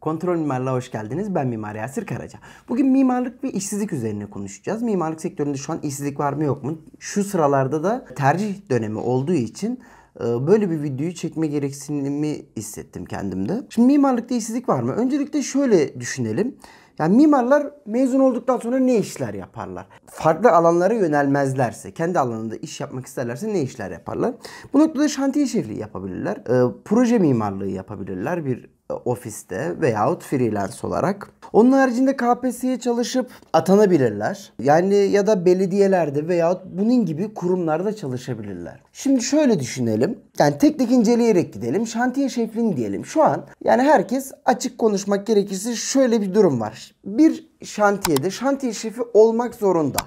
Kontrol Mimarlığa hoş geldiniz. Ben Mimar Yasir Karaca. Bugün mimarlık ve işsizlik üzerine konuşacağız. Mimarlık sektöründe şu an işsizlik var mı yok mu? Şu sıralarda da tercih dönemi olduğu için e, böyle bir videoyu çekme gereksinimi hissettim kendimde. Şimdi mimarlıkta işsizlik var mı? Öncelikle şöyle düşünelim. Yani mimarlar mezun olduktan sonra ne işler yaparlar? Farklı alanlara yönelmezlerse, kendi alanında iş yapmak isterlerse ne işler yaparlar? Bu noktada şantiye şefliği yapabilirler, e, proje mimarlığı yapabilirler bir e, ofiste veyahut freelance olarak. Onun haricinde KPSS'ye çalışıp atanabilirler. Yani ya da belediyelerde veyahut bunun gibi kurumlarda çalışabilirler. Şimdi şöyle düşünelim. Yani tek tek inceleyerek gidelim. Şantiye şefliğini diyelim. Şu an yani herkes açık konuşmak gerekirse şöyle bir durum var. Bir şantiyede şantiye şefi olmak zorunda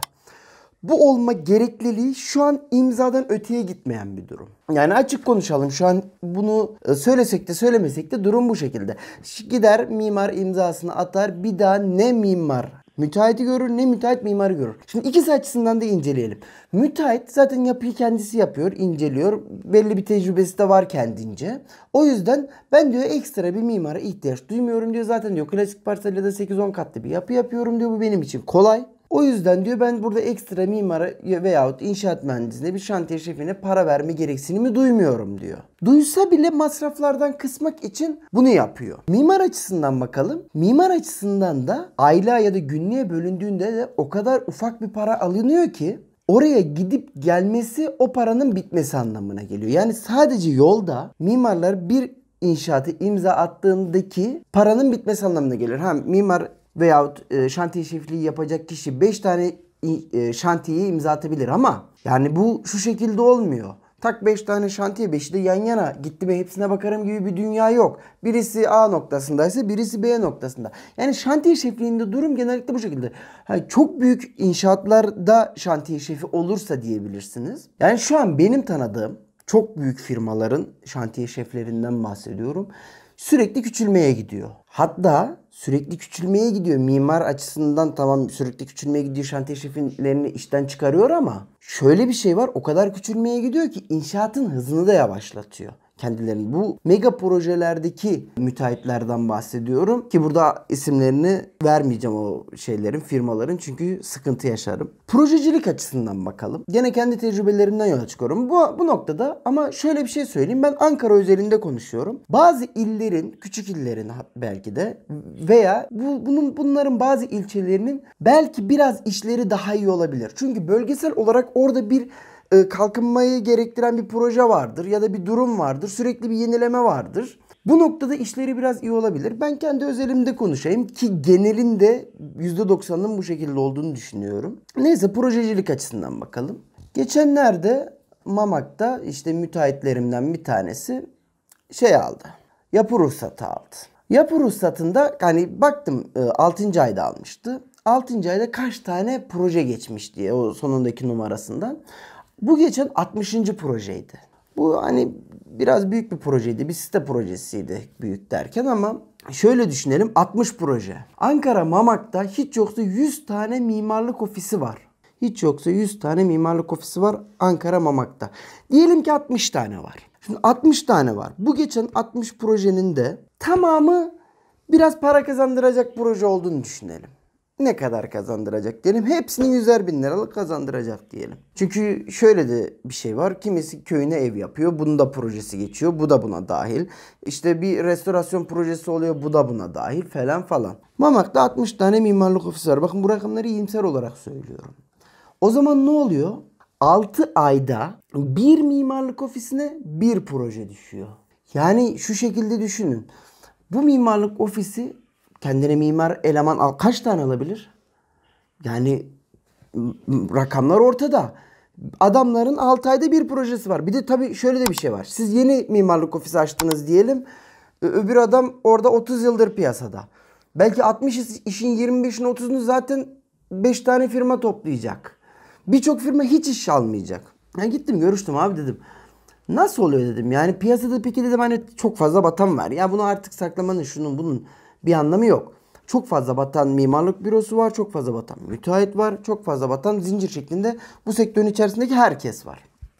bu olma gerekliliği şu an imzadan öteye gitmeyen bir durum. Yani açık konuşalım şu an bunu e, söylesek de söylemesek de durum bu şekilde. Gider mimar imzasını atar bir daha ne mimar Müteahhiti görür ne müteahhit mimarı görür. Şimdi ikisi açısından da inceleyelim. Müteahhit zaten yapıyı kendisi yapıyor, inceliyor. Belli bir tecrübesi de var kendince. O yüzden ben diyor ekstra bir mimara ihtiyaç duymuyorum diyor. Zaten diyor klasik parselada 8-10 katlı bir yapı yapıyorum diyor. Bu benim için kolay. O yüzden diyor ben burada ekstra mimara veyahut inşaat mühendisine bir şantiye şefine para verme gereksinimi duymuyorum diyor. Duysa bile masraflardan kısmak için bunu yapıyor. Mimar açısından bakalım. Mimar açısından da aylığa ya da günlüğe bölündüğünde de o kadar ufak bir para alınıyor ki oraya gidip gelmesi o paranın bitmesi anlamına geliyor. Yani sadece yolda mimarlar bir inşaatı imza attığındaki paranın bitmesi anlamına gelir. Ha mimar veyahut e, şantiye şefliği yapacak kişi 5 tane e, şantiyeye imza atabilir ama yani bu şu şekilde olmuyor. Tak 5 tane şantiye 5'i de yan yana gitti ve hepsine bakarım gibi bir dünya yok. Birisi A noktasındaysa birisi B noktasında. Yani şantiye şefliğinde durum genellikle bu şekilde. Yani çok büyük inşaatlarda şantiye şefi olursa diyebilirsiniz. Yani şu an benim tanıdığım çok büyük firmaların şantiye şeflerinden bahsediyorum sürekli küçülmeye gidiyor. Hatta sürekli küçülmeye gidiyor. Mimar açısından tamam sürekli küçülmeye gidiyor. Şantiye şeflerini işten çıkarıyor ama şöyle bir şey var. O kadar küçülmeye gidiyor ki inşaatın hızını da yavaşlatıyor kendilerini. Bu mega projelerdeki müteahhitlerden bahsediyorum ki burada isimlerini vermeyeceğim o şeylerin, firmaların çünkü sıkıntı yaşarım. Projecilik açısından bakalım. Gene kendi tecrübelerimden yola çıkıyorum bu, bu noktada ama şöyle bir şey söyleyeyim. Ben Ankara özelinde konuşuyorum. Bazı illerin, küçük illerin belki de veya bu, bunun bunların bazı ilçelerinin belki biraz işleri daha iyi olabilir. Çünkü bölgesel olarak orada bir e, kalkınmayı gerektiren bir proje vardır ya da bir durum vardır. Sürekli bir yenileme vardır. Bu noktada işleri biraz iyi olabilir. Ben kendi özelimde konuşayım ki genelinde de %90'ının bu şekilde olduğunu düşünüyorum. Neyse projecilik açısından bakalım. Geçenlerde Mamak'ta işte müteahhitlerimden bir tanesi şey aldı. Yapı ruhsatı aldı. Yapı ruhsatında hani baktım 6. E, ayda almıştı. 6. ayda kaç tane proje geçmiş diye o sonundaki numarasından. Bu geçen 60. projeydi. Bu hani biraz büyük bir projeydi. Bir site projesiydi büyük derken ama şöyle düşünelim 60 proje. Ankara Mamak'ta hiç yoksa 100 tane mimarlık ofisi var. Hiç yoksa 100 tane mimarlık ofisi var Ankara Mamak'ta. Diyelim ki 60 tane var. Şimdi 60 tane var. Bu geçen 60 projenin de tamamı biraz para kazandıracak proje olduğunu düşünelim ne kadar kazandıracak diyelim. Hepsini yüzer bin liralık kazandıracak diyelim. Çünkü şöyle de bir şey var. Kimisi köyüne ev yapıyor. Bunun da projesi geçiyor. Bu da buna dahil. İşte bir restorasyon projesi oluyor. Bu da buna dahil falan falan. Mamak'ta 60 tane mimarlık ofisi var. Bakın bu rakamları iyimser olarak söylüyorum. O zaman ne oluyor? 6 ayda bir mimarlık ofisine bir proje düşüyor. Yani şu şekilde düşünün. Bu mimarlık ofisi kendine mimar eleman al kaç tane alabilir? Yani rakamlar ortada. Adamların 6 ayda bir projesi var. Bir de tabii şöyle de bir şey var. Siz yeni mimarlık ofisi açtınız diyelim. Öbür adam orada 30 yıldır piyasada. Belki 60 işin 25'ini 30'unu zaten 5 tane firma toplayacak. Birçok firma hiç iş almayacak. ben gittim görüştüm abi dedim. Nasıl oluyor dedim. Yani piyasada peki dedim hani çok fazla batan var. Ya bunu artık saklamanın şunun bunun bir anlamı yok. Çok fazla batan mimarlık bürosu var, çok fazla batan müteahhit var, çok fazla batan zincir şeklinde bu sektörün içerisindeki herkes var.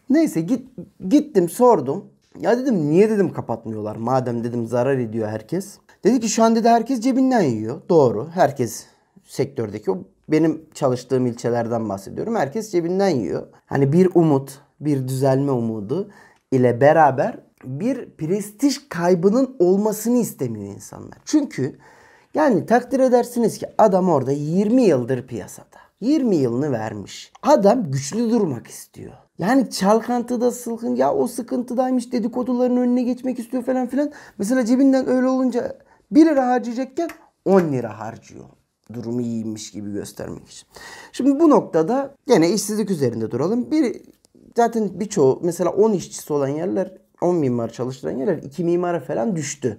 Neyse git, gittim sordum. Ya dedim niye dedim kapatmıyorlar madem dedim zarar ediyor herkes. Dedi ki şu an dedi herkes cebinden yiyor. Doğru herkes sektördeki o benim çalıştığım ilçelerden bahsediyorum. Herkes cebinden yiyor. Hani bir umut, bir düzelme umudu ile beraber bir prestij kaybının olmasını istemiyor insanlar. Çünkü yani takdir edersiniz ki adam orada 20 yıldır piyasada. 20 yılını vermiş. Adam güçlü durmak istiyor. Yani çalkantıda sılkın ya o sıkıntıdaymış dedikoduların önüne geçmek istiyor falan filan. Mesela cebinden öyle olunca 1 lira harcayacakken 10 lira harcıyor. Durumu iyiymiş gibi göstermek için. Şimdi bu noktada gene işsizlik üzerinde duralım. Bir zaten birçoğu mesela 10 işçisi olan yerler 10 mimar çalıştıran yerler 2 mimara falan düştü.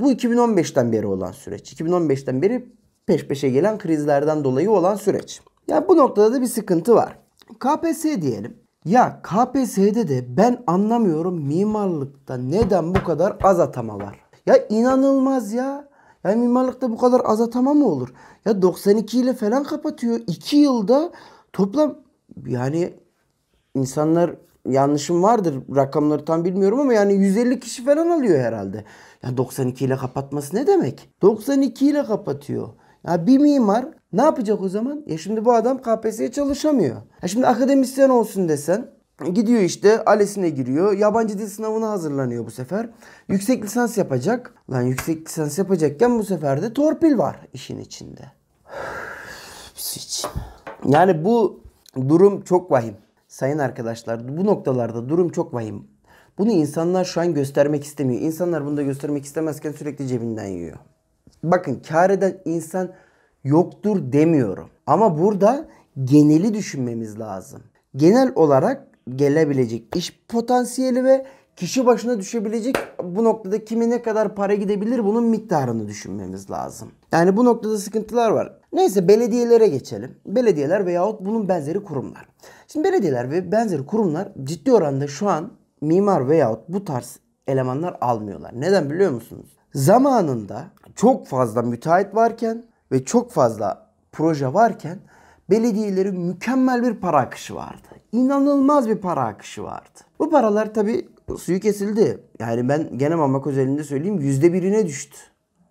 Bu 2015'ten beri olan süreç. 2015'ten beri peş peşe gelen krizlerden dolayı olan süreç. Ya yani bu noktada da bir sıkıntı var. KPS diyelim. Ya KPS'de de ben anlamıyorum mimarlıkta neden bu kadar az atama var? Ya inanılmaz ya. Ya mimarlıkta bu kadar az atama mı olur? Ya 92 ile falan kapatıyor. 2 yılda toplam yani insanlar yanlışım vardır rakamları tam bilmiyorum ama yani 150 kişi falan alıyor herhalde. Ya 92 ile kapatması ne demek? 92 ile kapatıyor. Ya bir mimar ne yapacak o zaman? Ya şimdi bu adam KPSS'ye çalışamıyor. Ya şimdi akademisyen olsun desen Gidiyor işte ALES'ine giriyor. Yabancı dil sınavına hazırlanıyor bu sefer. Yüksek lisans yapacak. Lan yüksek lisans yapacakken bu sefer de torpil var işin içinde. Yani bu durum çok vahim. Sayın arkadaşlar bu noktalarda durum çok vahim. Bunu insanlar şu an göstermek istemiyor. İnsanlar bunu da göstermek istemezken sürekli cebinden yiyor. Bakın kar eden insan yoktur demiyorum. Ama burada geneli düşünmemiz lazım. Genel olarak gelebilecek iş potansiyeli ve kişi başına düşebilecek bu noktada kime ne kadar para gidebilir bunun miktarını düşünmemiz lazım. Yani bu noktada sıkıntılar var. Neyse belediyelere geçelim. Belediyeler veyahut bunun benzeri kurumlar. Şimdi belediyeler ve benzeri kurumlar ciddi oranda şu an mimar veyahut bu tarz elemanlar almıyorlar. Neden biliyor musunuz? Zamanında çok fazla müteahhit varken ve çok fazla proje varken belediyelerin mükemmel bir para akışı vardı. İnanılmaz bir para akışı vardı. Bu paralar tabi suyu kesildi. Yani ben gene mamak özelinde söyleyeyim yüzde birine düştü.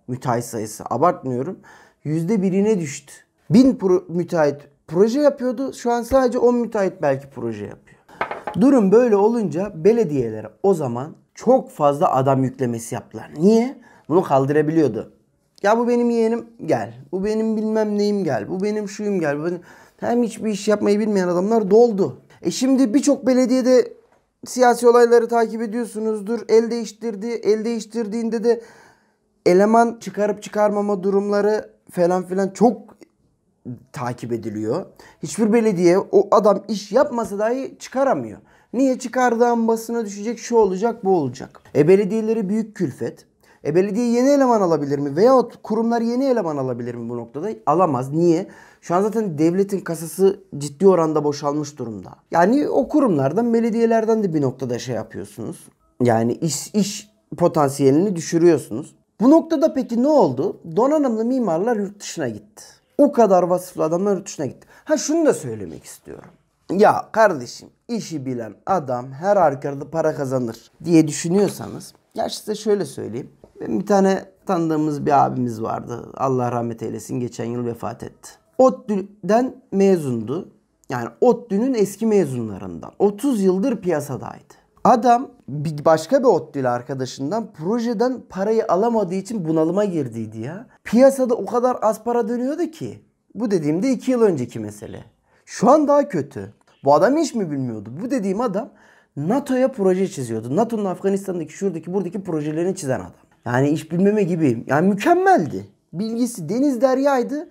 Müteahhit sayısı abartmıyorum. Yüzde birine düştü. Bin pro- müteahhit proje yapıyordu. Şu an sadece 10 müteahhit belki proje yapıyor. Durum böyle olunca belediyelere o zaman çok fazla adam yüklemesi yaptılar. Niye? Bunu kaldırabiliyordu. Ya bu benim yeğenim gel. Bu benim bilmem neyim gel. Bu benim şuyum gel. Bu benim... Hem hiçbir iş yapmayı bilmeyen adamlar doldu. E şimdi birçok belediyede siyasi olayları takip ediyorsunuzdur. El değiştirdi. El değiştirdiğinde de eleman çıkarıp çıkarmama durumları falan filan çok takip ediliyor. Hiçbir belediye o adam iş yapmasa dahi çıkaramıyor. Niye çıkardığı an basına düşecek şu olacak bu olacak. E belediyelere büyük külfet. E belediye yeni eleman alabilir mi? Veyahut kurumlar yeni eleman alabilir mi bu noktada? Alamaz. Niye? Şu an zaten devletin kasası ciddi oranda boşalmış durumda. Yani o kurumlardan, belediyelerden de bir noktada şey yapıyorsunuz. Yani iş, iş potansiyelini düşürüyorsunuz. Bu noktada peki ne oldu? Donanımlı mimarlar yurt dışına gitti. O kadar vasıflı adamlar yurt gitti. Ha şunu da söylemek istiyorum. Ya kardeşim işi bilen adam her arkada para kazanır diye düşünüyorsanız ya size şöyle söyleyeyim. Benim bir tane tanıdığımız bir abimiz vardı. Allah rahmet eylesin geçen yıl vefat etti. ODTÜ'den mezundu. Yani ODTÜ'nün eski mezunlarından. 30 yıldır piyasadaydı. Adam bir başka bir Ottili arkadaşından projeden parayı alamadığı için bunalıma girdiydi ya. Piyasada o kadar az para dönüyordu ki. Bu dediğimde 2 yıl önceki mesele. Şu an daha kötü. Bu adam hiç mi bilmiyordu? Bu dediğim adam NATO'ya proje çiziyordu. NATO'nun Afganistan'daki şuradaki buradaki projelerini çizen adam. Yani iş bilmeme gibi. Yani mükemmeldi. Bilgisi deniz deryaydı.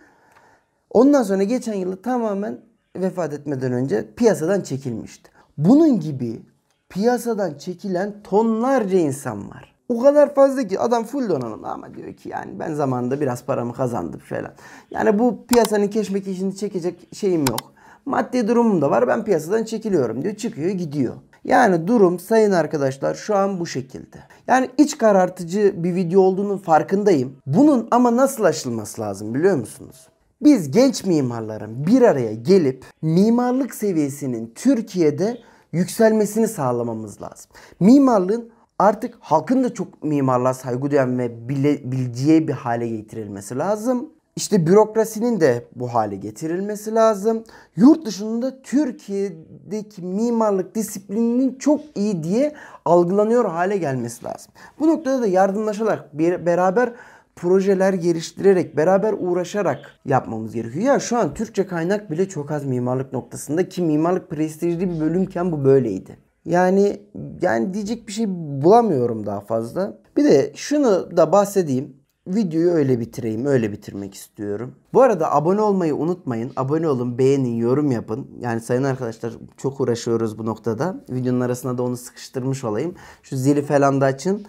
Ondan sonra geçen yılı tamamen vefat etmeden önce piyasadan çekilmişti. Bunun gibi piyasadan çekilen tonlarca insan var. O kadar fazla ki adam full donanımlı ama diyor ki yani ben zamanında biraz paramı kazandım falan. Yani bu piyasanın keşmekeşini çekecek şeyim yok. Maddi durumum da var ben piyasadan çekiliyorum diyor çıkıyor gidiyor. Yani durum sayın arkadaşlar şu an bu şekilde. Yani iç karartıcı bir video olduğunun farkındayım. Bunun ama nasıl aşılması lazım biliyor musunuz? Biz genç mimarların bir araya gelip mimarlık seviyesinin Türkiye'de yükselmesini sağlamamız lazım. Mimarlığın artık halkın da çok mimarlığa saygı duyan ve bile, bilgiye bir hale getirilmesi lazım. İşte bürokrasinin de bu hale getirilmesi lazım. Yurt dışında Türkiye'deki mimarlık disiplininin çok iyi diye algılanıyor hale gelmesi lazım. Bu noktada da yardımlaşarak bir, beraber projeler geliştirerek, beraber uğraşarak yapmamız gerekiyor. Ya şu an Türkçe kaynak bile çok az mimarlık noktasında ki mimarlık prestijli bir bölümken bu böyleydi. Yani yani diyecek bir şey bulamıyorum daha fazla. Bir de şunu da bahsedeyim. Videoyu öyle bitireyim, öyle bitirmek istiyorum. Bu arada abone olmayı unutmayın. Abone olun, beğenin, yorum yapın. Yani sayın arkadaşlar çok uğraşıyoruz bu noktada. Videonun arasına da onu sıkıştırmış olayım. Şu zili falan da açın.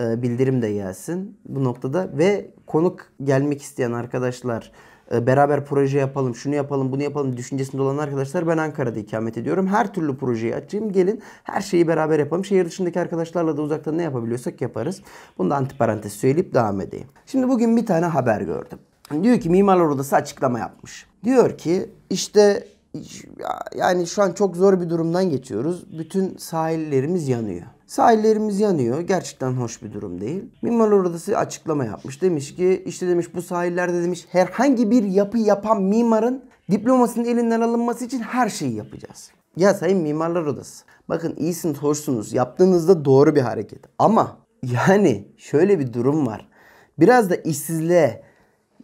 E, bildirim de gelsin bu noktada ve konuk gelmek isteyen arkadaşlar e, beraber proje yapalım, şunu yapalım, bunu yapalım düşüncesinde olan arkadaşlar ben Ankara'da ikamet ediyorum. Her türlü projeyi açayım, gelin her şeyi beraber yapalım. Şehir dışındaki arkadaşlarla da uzaktan ne yapabiliyorsak yaparız. Bunu da antiparantez söyleyip devam edeyim. Şimdi bugün bir tane haber gördüm. Diyor ki Mimarlar Odası açıklama yapmış. Diyor ki işte yani şu an çok zor bir durumdan geçiyoruz. Bütün sahillerimiz yanıyor. Sahillerimiz yanıyor. Gerçekten hoş bir durum değil. Mimarlar Odası açıklama yapmış. Demiş ki işte demiş bu sahillerde demiş herhangi bir yapı yapan mimarın diplomasının elinden alınması için her şeyi yapacağız. Ya sayın Mimarlar Odası. Bakın iyisiniz, hoşsunuz. Yaptığınızda doğru bir hareket. Ama yani şöyle bir durum var. Biraz da işsizliğe,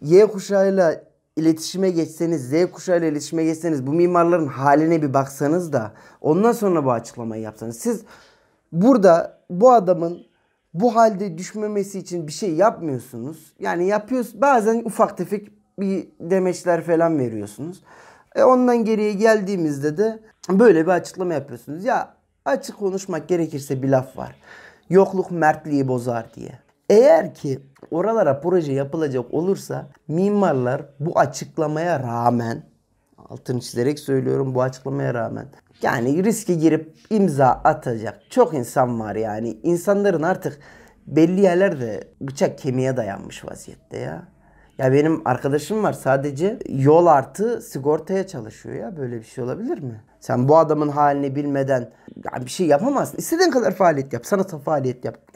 Y kuşağıyla iletişime geçseniz, Z kuşağı ile iletişime geçseniz, bu mimarların haline bir baksanız da ondan sonra bu açıklamayı yapsanız. Siz burada bu adamın bu halde düşmemesi için bir şey yapmıyorsunuz. Yani yapıyoruz bazen ufak tefek bir demeçler falan veriyorsunuz. E ondan geriye geldiğimizde de böyle bir açıklama yapıyorsunuz. Ya açık konuşmak gerekirse bir laf var. Yokluk mertliği bozar diye. Eğer ki oralara proje yapılacak olursa mimarlar bu açıklamaya rağmen altını çizerek söylüyorum bu açıklamaya rağmen yani riske girip imza atacak çok insan var yani. insanların artık belli yerlerde bıçak kemiğe dayanmış vaziyette ya. Ya benim arkadaşım var sadece yol artı sigortaya çalışıyor ya. Böyle bir şey olabilir mi? Sen bu adamın halini bilmeden ya bir şey yapamazsın. İstediğin kadar faaliyet yap. Sanata faaliyet yap.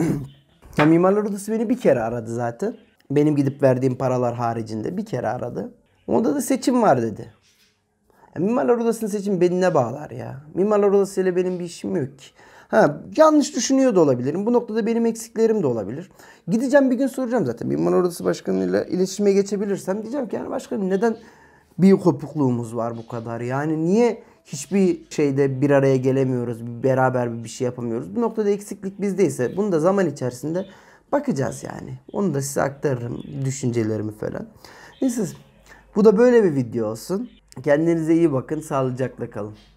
Ya Mimarlar Odası beni bir kere aradı zaten. Benim gidip verdiğim paralar haricinde bir kere aradı. Onda da seçim var dedi. Ya Mimarlar Odası'nın seçim beni ne bağlar ya? Mimarlar Odası ile benim bir işim yok ki. Ha, yanlış düşünüyor da olabilirim. Bu noktada benim eksiklerim de olabilir. Gideceğim bir gün soracağım zaten. Mimarlar Odası Başkanı'yla iletişime geçebilirsem diyeceğim ki yani başkanım neden bir kopukluğumuz var bu kadar? Yani niye hiçbir şeyde bir araya gelemiyoruz. Beraber bir şey yapamıyoruz. Bu noktada eksiklik bizdeyse, bunu da zaman içerisinde bakacağız yani. Onu da size aktarırım düşüncelerimi falan. Neyse bu da böyle bir video olsun. Kendinize iyi bakın. Sağlıcakla kalın.